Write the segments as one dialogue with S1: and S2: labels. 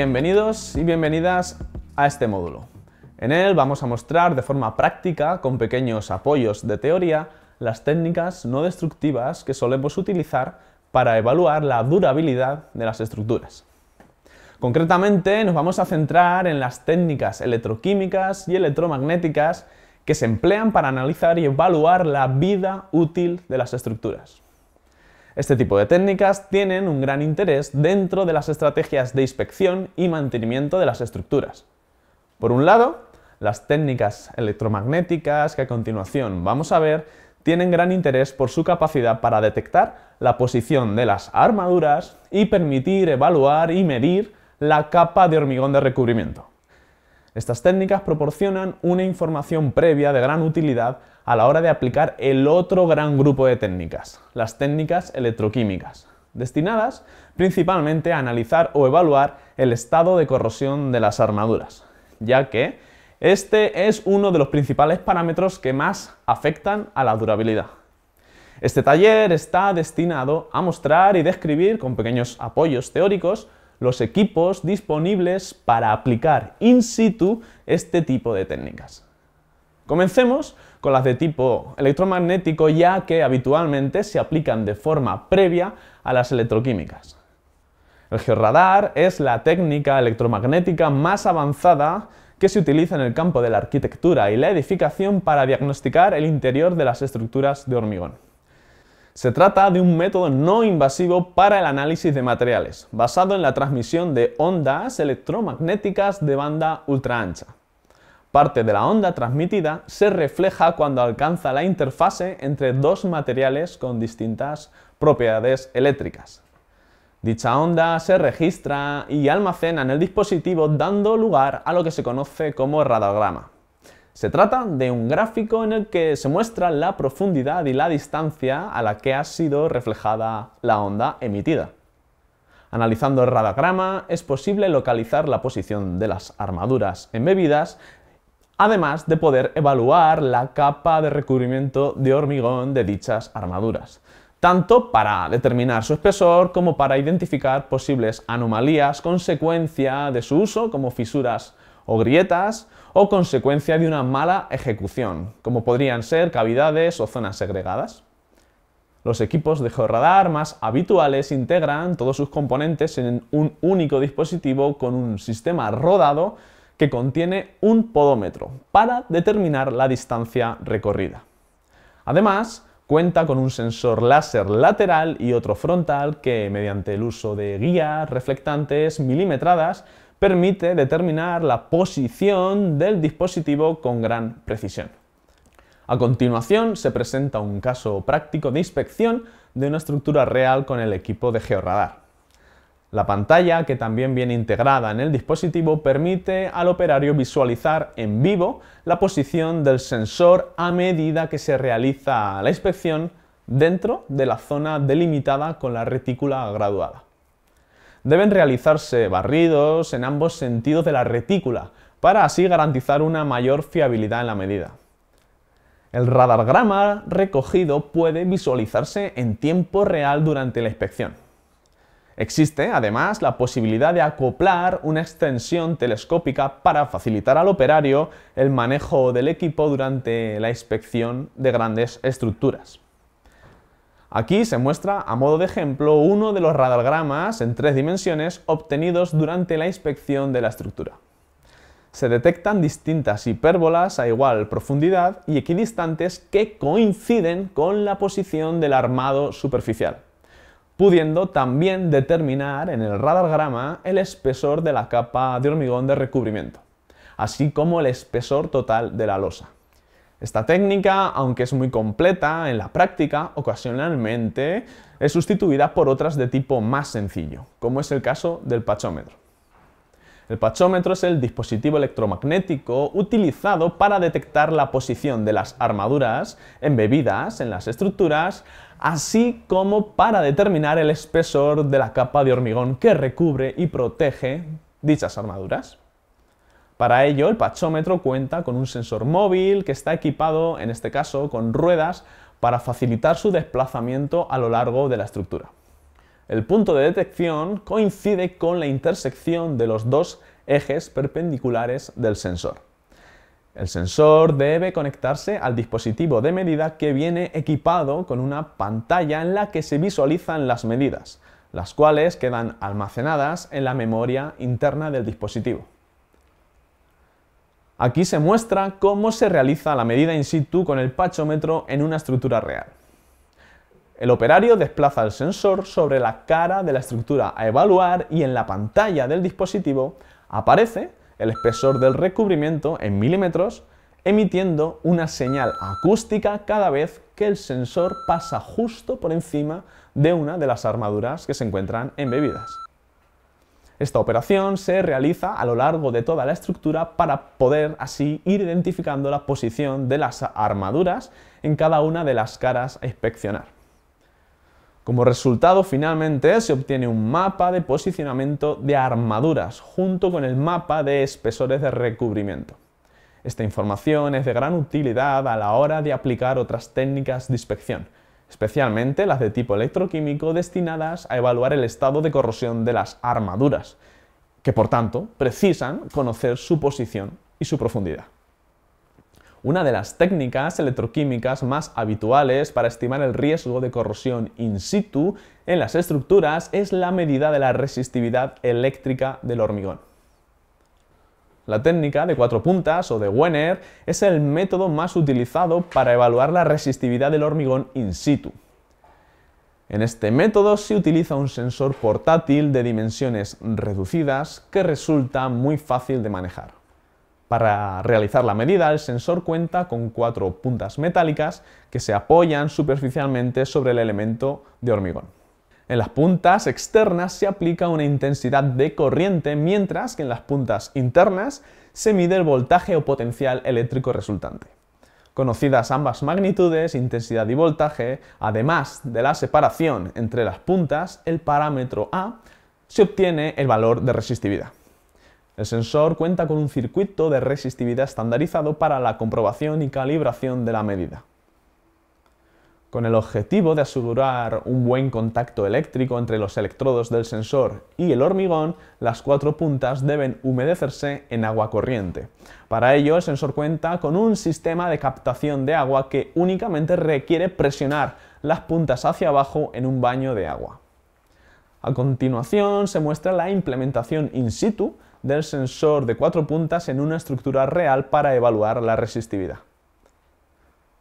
S1: Bienvenidos y bienvenidas a este módulo. En él vamos a mostrar de forma práctica, con pequeños apoyos de teoría, las técnicas no destructivas que solemos utilizar para evaluar la durabilidad de las estructuras. Concretamente nos vamos a centrar en las técnicas electroquímicas y electromagnéticas que se emplean para analizar y evaluar la vida útil de las estructuras. Este tipo de técnicas tienen un gran interés dentro de las estrategias de inspección y mantenimiento de las estructuras. Por un lado, las técnicas electromagnéticas que a continuación vamos a ver tienen gran interés por su capacidad para detectar la posición de las armaduras y permitir evaluar y medir la capa de hormigón de recubrimiento. Estas técnicas proporcionan una información previa de gran utilidad a la hora de aplicar el otro gran grupo de técnicas, las técnicas electroquímicas, destinadas principalmente a analizar o evaluar el estado de corrosión de las armaduras, ya que este es uno de los principales parámetros que más afectan a la durabilidad. Este taller está destinado a mostrar y describir con pequeños apoyos teóricos los equipos disponibles para aplicar in situ este tipo de técnicas. Comencemos con las de tipo electromagnético ya que habitualmente se aplican de forma previa a las electroquímicas. El georradar es la técnica electromagnética más avanzada que se utiliza en el campo de la arquitectura y la edificación para diagnosticar el interior de las estructuras de hormigón. Se trata de un método no invasivo para el análisis de materiales, basado en la transmisión de ondas electromagnéticas de banda ultra ancha. Parte de la onda transmitida se refleja cuando alcanza la interfase entre dos materiales con distintas propiedades eléctricas. Dicha onda se registra y almacena en el dispositivo dando lugar a lo que se conoce como radograma. Se trata de un gráfico en el que se muestra la profundidad y la distancia a la que ha sido reflejada la onda emitida. Analizando el radagrama es posible localizar la posición de las armaduras embebidas, además de poder evaluar la capa de recubrimiento de hormigón de dichas armaduras, tanto para determinar su espesor como para identificar posibles anomalías consecuencia de su uso como fisuras o grietas o consecuencia de una mala ejecución, como podrían ser cavidades o zonas segregadas. Los equipos de georradar más habituales integran todos sus componentes en un único dispositivo con un sistema rodado que contiene un podómetro para determinar la distancia recorrida. Además, cuenta con un sensor láser lateral y otro frontal que, mediante el uso de guías reflectantes milimetradas, permite determinar la posición del dispositivo con gran precisión. A continuación se presenta un caso práctico de inspección de una estructura real con el equipo de georadar. La pantalla, que también viene integrada en el dispositivo, permite al operario visualizar en vivo la posición del sensor a medida que se realiza la inspección dentro de la zona delimitada con la retícula graduada deben realizarse barridos en ambos sentidos de la retícula para así garantizar una mayor fiabilidad en la medida. El radargrama recogido puede visualizarse en tiempo real durante la inspección. Existe, además, la posibilidad de acoplar una extensión telescópica para facilitar al operario el manejo del equipo durante la inspección de grandes estructuras. Aquí se muestra, a modo de ejemplo, uno de los radargramas en tres dimensiones obtenidos durante la inspección de la estructura. Se detectan distintas hipérbolas a igual profundidad y equidistantes que coinciden con la posición del armado superficial, pudiendo también determinar en el radargrama el espesor de la capa de hormigón de recubrimiento, así como el espesor total de la losa. Esta técnica, aunque es muy completa en la práctica, ocasionalmente es sustituida por otras de tipo más sencillo, como es el caso del pachómetro. El pachómetro es el dispositivo electromagnético utilizado para detectar la posición de las armaduras embebidas en las estructuras, así como para determinar el espesor de la capa de hormigón que recubre y protege dichas armaduras. Para ello, el pachómetro cuenta con un sensor móvil que está equipado, en este caso, con ruedas para facilitar su desplazamiento a lo largo de la estructura. El punto de detección coincide con la intersección de los dos ejes perpendiculares del sensor. El sensor debe conectarse al dispositivo de medida que viene equipado con una pantalla en la que se visualizan las medidas, las cuales quedan almacenadas en la memoria interna del dispositivo. Aquí se muestra cómo se realiza la medida in situ con el pachómetro en una estructura real. El operario desplaza el sensor sobre la cara de la estructura a evaluar y en la pantalla del dispositivo aparece el espesor del recubrimiento en milímetros emitiendo una señal acústica cada vez que el sensor pasa justo por encima de una de las armaduras que se encuentran embebidas. Esta operación se realiza a lo largo de toda la estructura para poder así ir identificando la posición de las armaduras en cada una de las caras a inspeccionar. Como resultado, finalmente se obtiene un mapa de posicionamiento de armaduras junto con el mapa de espesores de recubrimiento. Esta información es de gran utilidad a la hora de aplicar otras técnicas de inspección, especialmente las de tipo electroquímico destinadas a evaluar el estado de corrosión de las armaduras, que por tanto precisan conocer su posición y su profundidad. Una de las técnicas electroquímicas más habituales para estimar el riesgo de corrosión in situ en las estructuras es la medida de la resistividad eléctrica del hormigón. La técnica de cuatro puntas o de Wenner es el método más utilizado para evaluar la resistividad del hormigón in situ. En este método se utiliza un sensor portátil de dimensiones reducidas que resulta muy fácil de manejar. Para realizar la medida, el sensor cuenta con cuatro puntas metálicas que se apoyan superficialmente sobre el elemento de hormigón. En las puntas externas se aplica una intensidad de corriente, mientras que en las puntas internas se mide el voltaje o potencial eléctrico resultante. Conocidas ambas magnitudes, intensidad y voltaje, además de la separación entre las puntas, el parámetro A, se obtiene el valor de resistividad. El sensor cuenta con un circuito de resistividad estandarizado para la comprobación y calibración de la medida con el objetivo de asegurar un buen contacto eléctrico entre los electrodos del sensor y el hormigón, las cuatro puntas deben humedecerse en agua corriente. Para ello, el sensor cuenta con un sistema de captación de agua que únicamente requiere presionar las puntas hacia abajo en un baño de agua. A continuación se muestra la implementación in situ del sensor de cuatro puntas en una estructura real para evaluar la resistividad.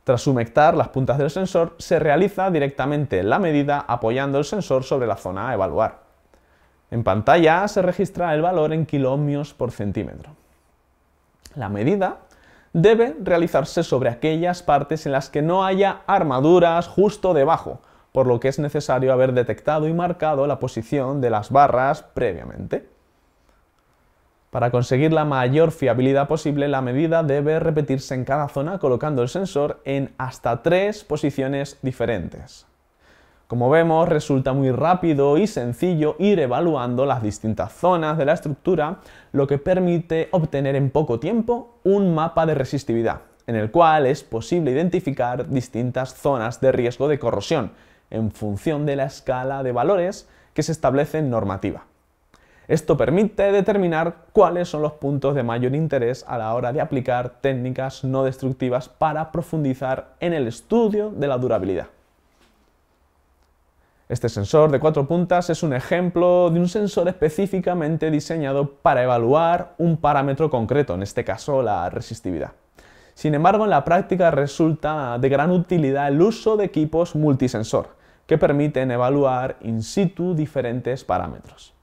S1: Tras humectar las puntas del sensor, se realiza directamente la medida apoyando el sensor sobre la zona a evaluar. En pantalla se registra el valor en kilómetros por centímetro. La medida debe realizarse sobre aquellas partes en las que no haya armaduras justo debajo, por lo que es necesario haber detectado y marcado la posición de las barras previamente. Para conseguir la mayor fiabilidad posible, la medida debe repetirse en cada zona colocando el sensor en hasta tres posiciones diferentes. Como vemos, resulta muy rápido y sencillo ir evaluando las distintas zonas de la estructura, lo que permite obtener en poco tiempo un mapa de resistividad, en el cual es posible identificar distintas zonas de riesgo de corrosión, en función de la escala de valores que se establece en normativa. Esto permite determinar cuáles son los puntos de mayor interés a la hora de aplicar técnicas no destructivas para profundizar en el estudio de la durabilidad. Este sensor de cuatro puntas es un ejemplo de un sensor específicamente diseñado para evaluar un parámetro concreto, en este caso la resistividad. Sin embargo, en la práctica resulta de gran utilidad el uso de equipos multisensor, que permiten evaluar in situ diferentes parámetros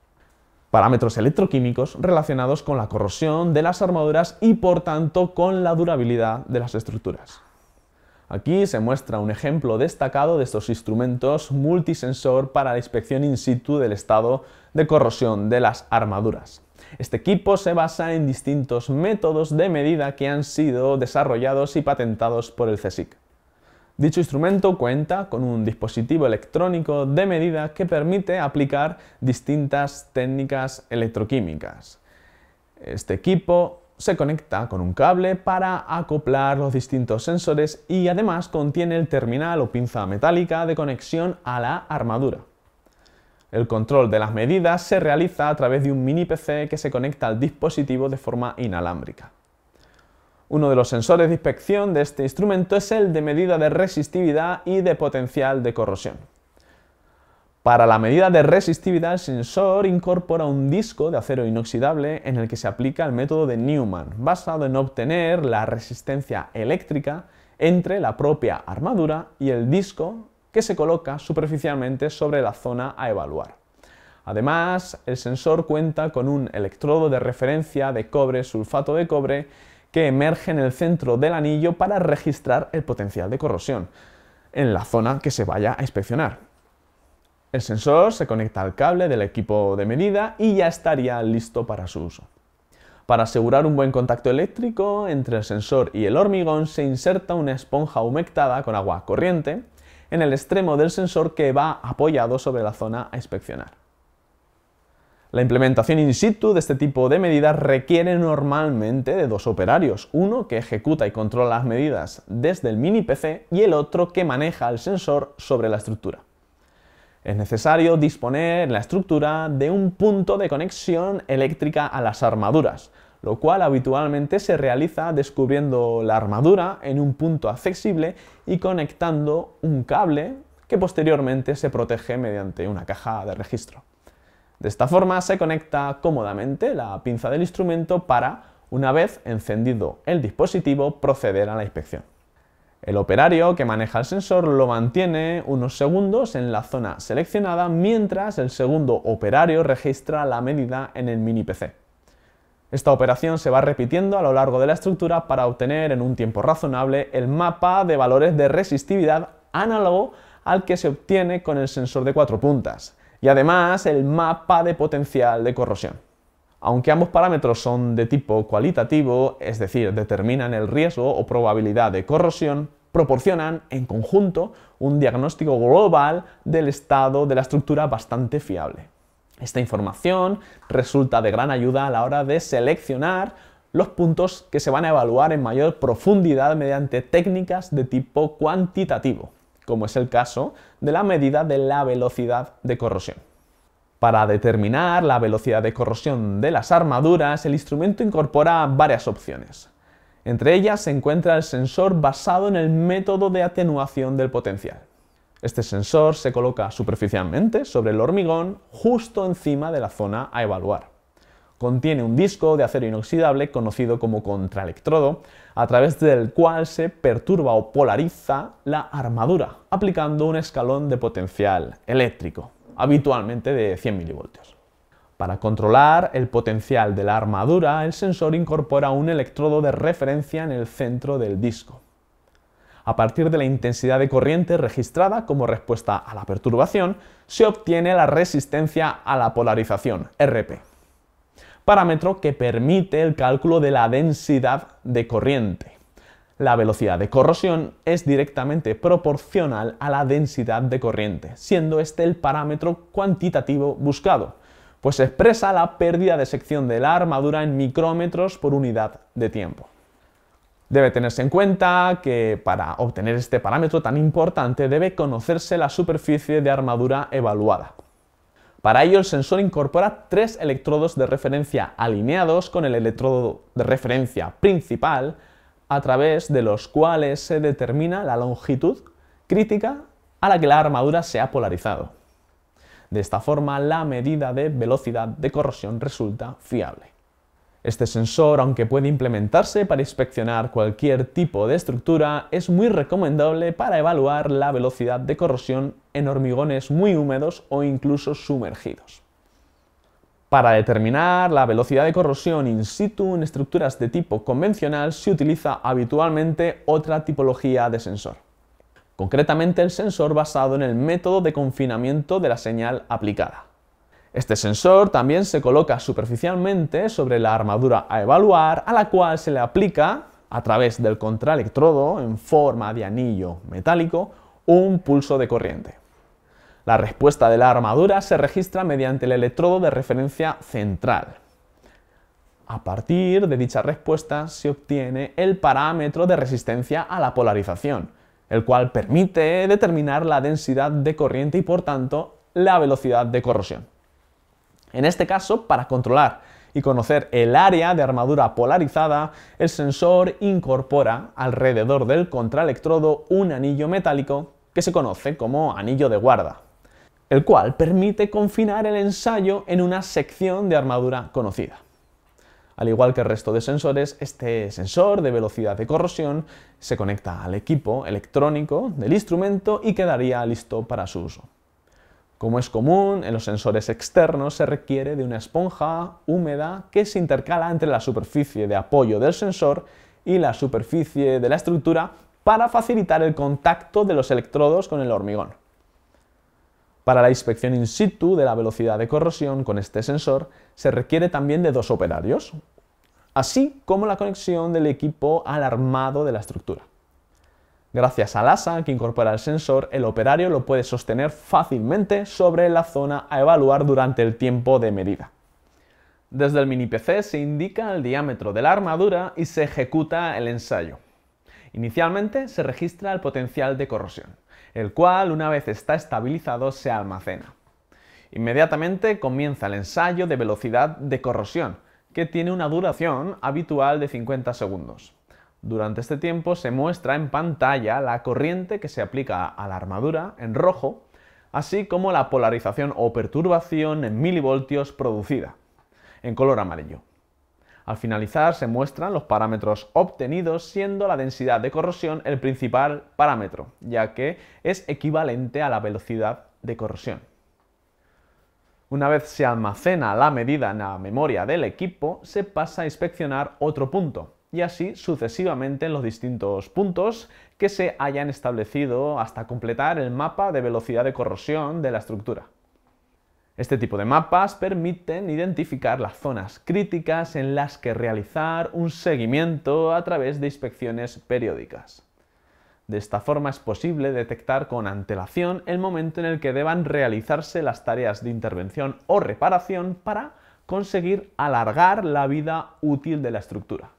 S1: parámetros electroquímicos relacionados con la corrosión de las armaduras y por tanto con la durabilidad de las estructuras. Aquí se muestra un ejemplo destacado de estos instrumentos multisensor para la inspección in situ del estado de corrosión de las armaduras. Este equipo se basa en distintos métodos de medida que han sido desarrollados y patentados por el CSIC. Dicho instrumento cuenta con un dispositivo electrónico de medida que permite aplicar distintas técnicas electroquímicas. Este equipo se conecta con un cable para acoplar los distintos sensores y además contiene el terminal o pinza metálica de conexión a la armadura. El control de las medidas se realiza a través de un mini PC que se conecta al dispositivo de forma inalámbrica. Uno de los sensores de inspección de este instrumento es el de medida de resistividad y de potencial de corrosión. Para la medida de resistividad, el sensor incorpora un disco de acero inoxidable en el que se aplica el método de Newman, basado en obtener la resistencia eléctrica entre la propia armadura y el disco que se coloca superficialmente sobre la zona a evaluar. Además, el sensor cuenta con un electrodo de referencia de cobre sulfato de cobre que emerge en el centro del anillo para registrar el potencial de corrosión en la zona que se vaya a inspeccionar. El sensor se conecta al cable del equipo de medida y ya estaría listo para su uso. Para asegurar un buen contacto eléctrico entre el sensor y el hormigón se inserta una esponja humectada con agua corriente en el extremo del sensor que va apoyado sobre la zona a inspeccionar. La implementación in situ de este tipo de medidas requiere normalmente de dos operarios, uno que ejecuta y controla las medidas desde el mini PC y el otro que maneja el sensor sobre la estructura. Es necesario disponer la estructura de un punto de conexión eléctrica a las armaduras, lo cual habitualmente se realiza descubriendo la armadura en un punto accesible y conectando un cable que posteriormente se protege mediante una caja de registro. De esta forma se conecta cómodamente la pinza del instrumento para, una vez encendido el dispositivo, proceder a la inspección. El operario que maneja el sensor lo mantiene unos segundos en la zona seleccionada mientras el segundo operario registra la medida en el mini PC. Esta operación se va repitiendo a lo largo de la estructura para obtener en un tiempo razonable el mapa de valores de resistividad análogo al que se obtiene con el sensor de cuatro puntas, y además el mapa de potencial de corrosión. Aunque ambos parámetros son de tipo cualitativo, es decir, determinan el riesgo o probabilidad de corrosión, proporcionan en conjunto un diagnóstico global del estado de la estructura bastante fiable. Esta información resulta de gran ayuda a la hora de seleccionar los puntos que se van a evaluar en mayor profundidad mediante técnicas de tipo cuantitativo como es el caso de la medida de la velocidad de corrosión. Para determinar la velocidad de corrosión de las armaduras, el instrumento incorpora varias opciones. Entre ellas se encuentra el sensor basado en el método de atenuación del potencial. Este sensor se coloca superficialmente sobre el hormigón justo encima de la zona a evaluar. Contiene un disco de acero inoxidable conocido como contraelectrodo, a través del cual se perturba o polariza la armadura, aplicando un escalón de potencial eléctrico, habitualmente de 100 mV Para controlar el potencial de la armadura, el sensor incorpora un electrodo de referencia en el centro del disco. A partir de la intensidad de corriente registrada como respuesta a la perturbación, se obtiene la resistencia a la polarización, RP parámetro que permite el cálculo de la densidad de corriente. La velocidad de corrosión es directamente proporcional a la densidad de corriente, siendo este el parámetro cuantitativo buscado, pues expresa la pérdida de sección de la armadura en micrómetros por unidad de tiempo. Debe tenerse en cuenta que para obtener este parámetro tan importante debe conocerse la superficie de armadura evaluada. Para ello, el sensor incorpora tres electrodos de referencia alineados con el electrodo de referencia principal, a través de los cuales se determina la longitud crítica a la que la armadura se ha polarizado. De esta forma, la medida de velocidad de corrosión resulta fiable. Este sensor, aunque puede implementarse para inspeccionar cualquier tipo de estructura, es muy recomendable para evaluar la velocidad de corrosión en hormigones muy húmedos o incluso sumergidos. Para determinar la velocidad de corrosión in situ en estructuras de tipo convencional se utiliza habitualmente otra tipología de sensor, concretamente el sensor basado en el método de confinamiento de la señal aplicada. Este sensor también se coloca superficialmente sobre la armadura a evaluar, a la cual se le aplica, a través del contraelectrodo, en forma de anillo metálico, un pulso de corriente. La respuesta de la armadura se registra mediante el electrodo de referencia central. A partir de dicha respuesta se obtiene el parámetro de resistencia a la polarización, el cual permite determinar la densidad de corriente y por tanto la velocidad de corrosión. En este caso, para controlar y conocer el área de armadura polarizada, el sensor incorpora alrededor del contraelectrodo un anillo metálico que se conoce como anillo de guarda, el cual permite confinar el ensayo en una sección de armadura conocida. Al igual que el resto de sensores, este sensor de velocidad de corrosión se conecta al equipo electrónico del instrumento y quedaría listo para su uso. Como es común, en los sensores externos se requiere de una esponja húmeda que se intercala entre la superficie de apoyo del sensor y la superficie de la estructura para facilitar el contacto de los electrodos con el hormigón. Para la inspección in situ de la velocidad de corrosión con este sensor se requiere también de dos operarios, así como la conexión del equipo al armado de la estructura. Gracias al asa que incorpora el sensor, el operario lo puede sostener fácilmente sobre la zona a evaluar durante el tiempo de medida. Desde el mini PC se indica el diámetro de la armadura y se ejecuta el ensayo. Inicialmente se registra el potencial de corrosión, el cual una vez está estabilizado se almacena. Inmediatamente comienza el ensayo de velocidad de corrosión, que tiene una duración habitual de 50 segundos. Durante este tiempo se muestra en pantalla la corriente que se aplica a la armadura en rojo, así como la polarización o perturbación en milivoltios producida, en color amarillo. Al finalizar se muestran los parámetros obtenidos siendo la densidad de corrosión el principal parámetro, ya que es equivalente a la velocidad de corrosión. Una vez se almacena la medida en la memoria del equipo, se pasa a inspeccionar otro punto, y así sucesivamente en los distintos puntos que se hayan establecido hasta completar el mapa de velocidad de corrosión de la estructura. Este tipo de mapas permiten identificar las zonas críticas en las que realizar un seguimiento a través de inspecciones periódicas. De esta forma es posible detectar con antelación el momento en el que deban realizarse las tareas de intervención o reparación para conseguir alargar la vida útil de la estructura.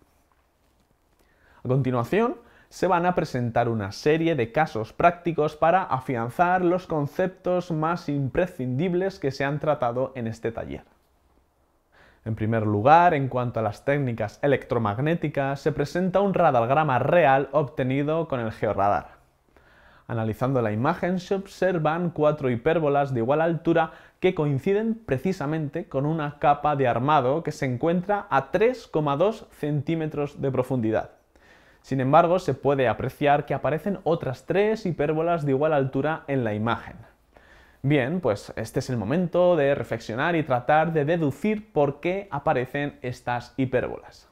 S1: A continuación, se van a presentar una serie de casos prácticos para afianzar los conceptos más imprescindibles que se han tratado en este taller. En primer lugar, en cuanto a las técnicas electromagnéticas, se presenta un radargrama real obtenido con el georradar. Analizando la imagen se observan cuatro hipérbolas de igual altura que coinciden precisamente con una capa de armado que se encuentra a 3,2 centímetros de profundidad. Sin embargo, se puede apreciar que aparecen otras tres hipérbolas de igual altura en la imagen. Bien, pues este es el momento de reflexionar y tratar de deducir por qué aparecen estas hipérbolas.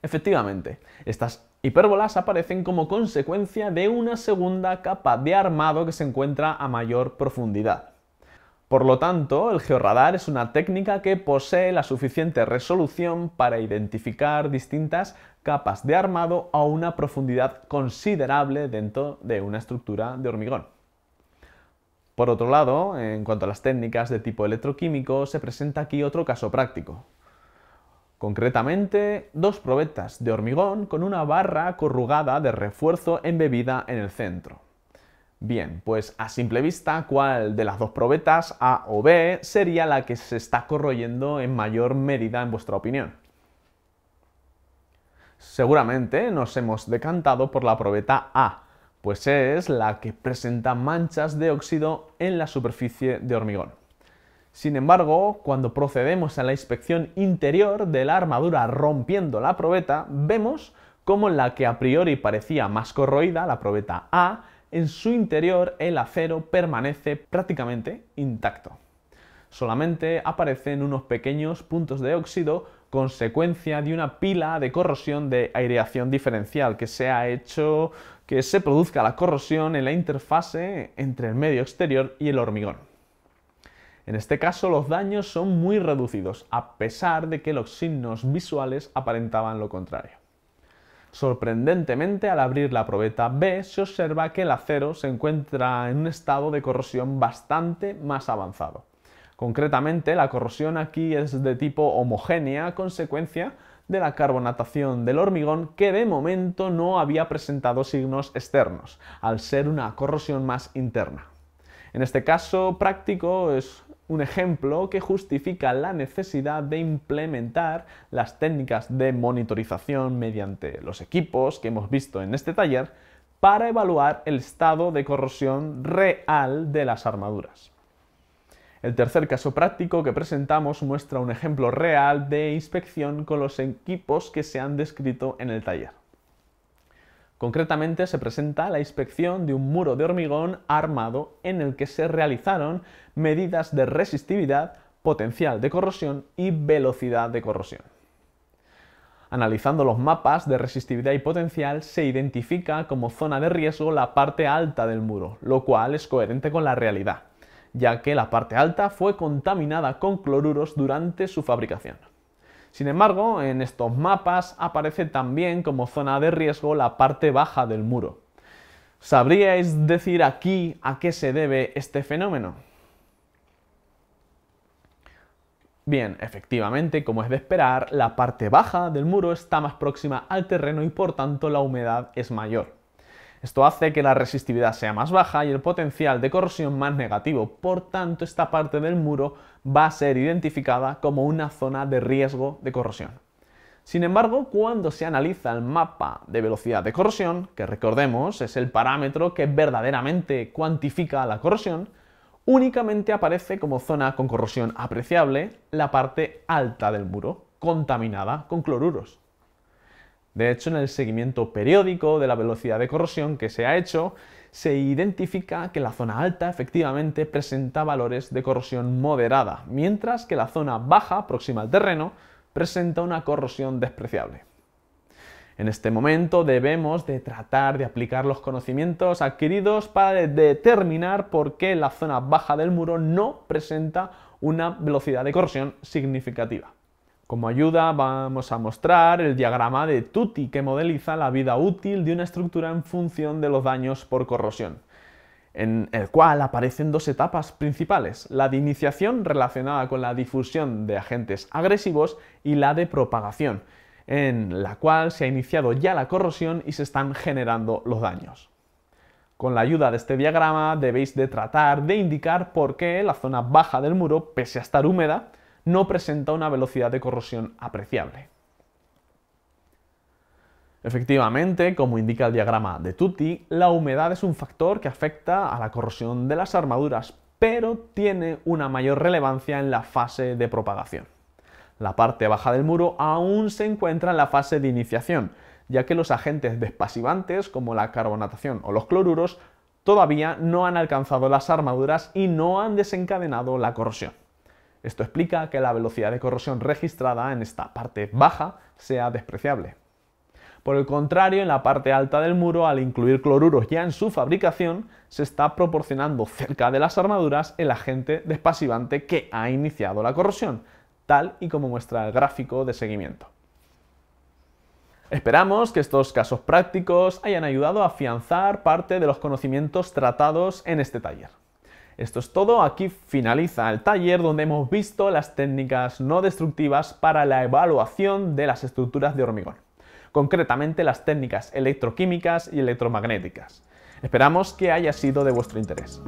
S1: Efectivamente, estas hipérbolas aparecen como consecuencia de una segunda capa de armado que se encuentra a mayor profundidad. Por lo tanto, el georradar es una técnica que posee la suficiente resolución para identificar distintas capas de armado a una profundidad considerable dentro de una estructura de hormigón. Por otro lado, en cuanto a las técnicas de tipo electroquímico, se presenta aquí otro caso práctico. Concretamente, dos probetas de hormigón con una barra corrugada de refuerzo embebida en el centro. Bien, pues a simple vista, ¿cuál de las dos probetas, A o B, sería la que se está corroyendo en mayor medida en vuestra opinión? Seguramente nos hemos decantado por la probeta A, pues es la que presenta manchas de óxido en la superficie de hormigón. Sin embargo, cuando procedemos a la inspección interior de la armadura rompiendo la probeta, vemos cómo la que a priori parecía más corroída, la probeta A, en su interior el acero permanece prácticamente intacto. Solamente aparecen unos pequeños puntos de óxido consecuencia de una pila de corrosión de aireación diferencial que se ha hecho que se produzca la corrosión en la interfase entre el medio exterior y el hormigón. En este caso los daños son muy reducidos, a pesar de que los signos visuales aparentaban lo contrario. Sorprendentemente, al abrir la probeta B, se observa que el acero se encuentra en un estado de corrosión bastante más avanzado. Concretamente, la corrosión aquí es de tipo homogénea, a consecuencia de la carbonatación del hormigón que de momento no había presentado signos externos, al ser una corrosión más interna. En este caso práctico es un ejemplo que justifica la necesidad de implementar las técnicas de monitorización mediante los equipos que hemos visto en este taller para evaluar el estado de corrosión real de las armaduras. El tercer caso práctico que presentamos muestra un ejemplo real de inspección con los equipos que se han descrito en el taller. Concretamente se presenta la inspección de un muro de hormigón armado en el que se realizaron medidas de resistividad, potencial de corrosión y velocidad de corrosión. Analizando los mapas de resistividad y potencial, se identifica como zona de riesgo la parte alta del muro, lo cual es coherente con la realidad, ya que la parte alta fue contaminada con cloruros durante su fabricación. Sin embargo, en estos mapas aparece también como zona de riesgo la parte baja del muro. ¿Sabríais decir aquí a qué se debe este fenómeno? Bien, efectivamente, como es de esperar, la parte baja del muro está más próxima al terreno y por tanto la humedad es mayor. Esto hace que la resistividad sea más baja y el potencial de corrosión más negativo, por tanto esta parte del muro va a ser identificada como una zona de riesgo de corrosión. Sin embargo, cuando se analiza el mapa de velocidad de corrosión, que recordemos es el parámetro que verdaderamente cuantifica la corrosión, únicamente aparece como zona con corrosión apreciable la parte alta del muro, contaminada con cloruros. De hecho, en el seguimiento periódico de la velocidad de corrosión que se ha hecho, se identifica que la zona alta efectivamente presenta valores de corrosión moderada, mientras que la zona baja, próxima al terreno, presenta una corrosión despreciable. En este momento debemos de tratar de aplicar los conocimientos adquiridos para determinar por qué la zona baja del muro no presenta una velocidad de corrosión significativa. Como ayuda vamos a mostrar el diagrama de Tutti que modeliza la vida útil de una estructura en función de los daños por corrosión, en el cual aparecen dos etapas principales, la de iniciación relacionada con la difusión de agentes agresivos y la de propagación, en la cual se ha iniciado ya la corrosión y se están generando los daños. Con la ayuda de este diagrama debéis de tratar de indicar por qué la zona baja del muro, pese a estar húmeda, no presenta una velocidad de corrosión apreciable. Efectivamente, como indica el diagrama de Tutti, la humedad es un factor que afecta a la corrosión de las armaduras, pero tiene una mayor relevancia en la fase de propagación. La parte baja del muro aún se encuentra en la fase de iniciación, ya que los agentes despasivantes, como la carbonatación o los cloruros, todavía no han alcanzado las armaduras y no han desencadenado la corrosión. Esto explica que la velocidad de corrosión registrada en esta parte baja sea despreciable. Por el contrario, en la parte alta del muro, al incluir cloruros ya en su fabricación, se está proporcionando cerca de las armaduras el agente despasivante que ha iniciado la corrosión, tal y como muestra el gráfico de seguimiento. Esperamos que estos casos prácticos hayan ayudado a afianzar parte de los conocimientos tratados en este taller. Esto es todo, aquí finaliza el taller donde hemos visto las técnicas no destructivas para la evaluación de las estructuras de hormigón, concretamente las técnicas electroquímicas y electromagnéticas. Esperamos que haya sido de vuestro interés.